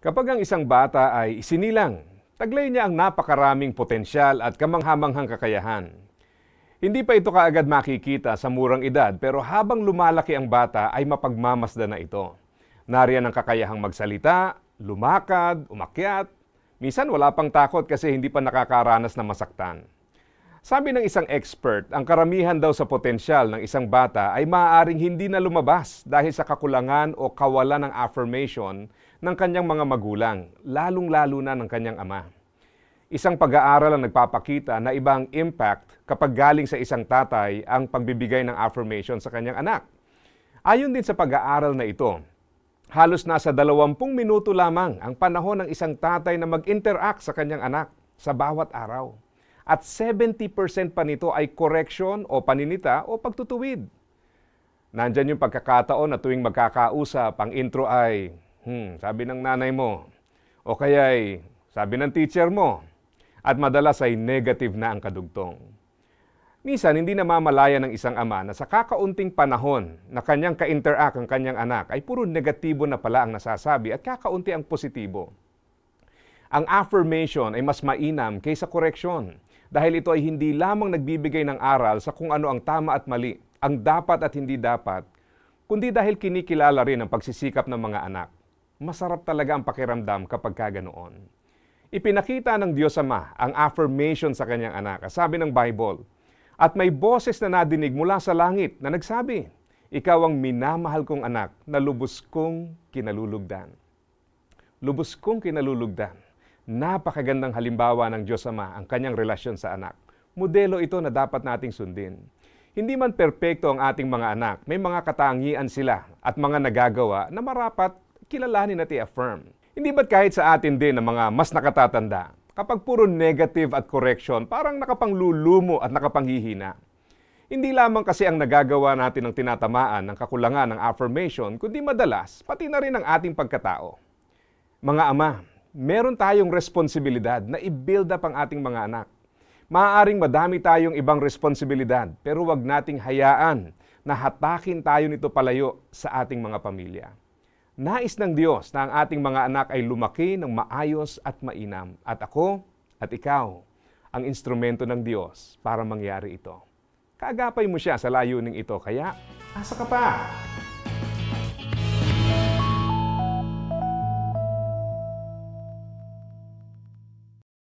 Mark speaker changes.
Speaker 1: Kapag ang isang bata ay isinilang, taglay niya ang napakaraming potensyal at kamanghamanghang kakayahan. Hindi pa ito kaagad makikita sa murang edad pero habang lumalaki ang bata ay mapagmamasdan na ito. Nariyan ang kakayahang magsalita, lumakad, umakyat. Minsan wala pang takot kasi hindi pa nakakaranas na masaktan. Sabi ng isang expert, ang karamihan daw sa potensyal ng isang bata ay maaaring hindi na lumabas dahil sa kakulangan o kawalan ng affirmation ng kanyang mga magulang, lalong-lalo na ng kanyang ama. Isang pag-aaral ang nagpapakita na ibang impact kapag galing sa isang tatay ang pagbibigay ng affirmation sa kanyang anak. Ayon din sa pag-aaral na ito, halos nasa 20 minuto lamang ang panahon ng isang tatay na mag-interact sa kanyang anak sa bawat araw. At 70% pa nito ay correction o paninita o pagtutuwid. Nandyan yung pagkakataon na tuwing magkakausap, ang intro ay, Hmm, sabi ng nanay mo. O kaya'y sabi ng teacher mo. At madalas ay negative na ang kadugtong. Minsan, hindi namamalaya ng isang ama na sa kakaunting panahon na kanyang ka-interact ang kanyang anak ay puro negatibo na pala ang nasasabi at kakaunti ang positibo. Ang affirmation ay mas mainam kaysa correction dahil ito ay hindi lamang nagbibigay ng aral sa kung ano ang tama at mali, ang dapat at hindi dapat, kundi dahil kinikilala rin ang pagsisikap ng mga anak masarap talaga ang pakiramdam kapag kaganoon. Ipinakita ng Diyos Ama ang affirmation sa kanyang anak, sabi ng Bible. At may boses na nadinig mula sa langit na nagsabi, Ikaw ang minamahal kong anak na lubos kong kinalulugdan. Lubos kong kinalulugdan. Napakagandang halimbawa ng Diyos Ama ang kanyang relasyon sa anak. Modelo ito na dapat nating sundin. Hindi man perpekto ang ating mga anak, may mga katangian sila at mga nagagawa na marapat kilalanin natin affirm Hindi ba't kahit sa atin din ng mga mas nakatatanda, kapag puro negative at correction, parang nakapanglulumo at nakapanghihina. Hindi lamang kasi ang nagagawa natin ng tinatamaan ng kakulangan ng affirmation, kundi madalas, pati na rin ang ating pagkatao. Mga ama, meron tayong responsibilidad na i-build up ang ating mga anak. Maaaring madami tayong ibang responsibilidad, pero wag nating hayaan na hatakin tayo nito palayo sa ating mga pamilya. Nais ng Diyos na ang ating mga anak ay lumaki ng maayos at mainam. At ako at ikaw ang instrumento ng Diyos para mangyari ito. Kaagapay mo siya sa layuning ito, kaya asa ka pa!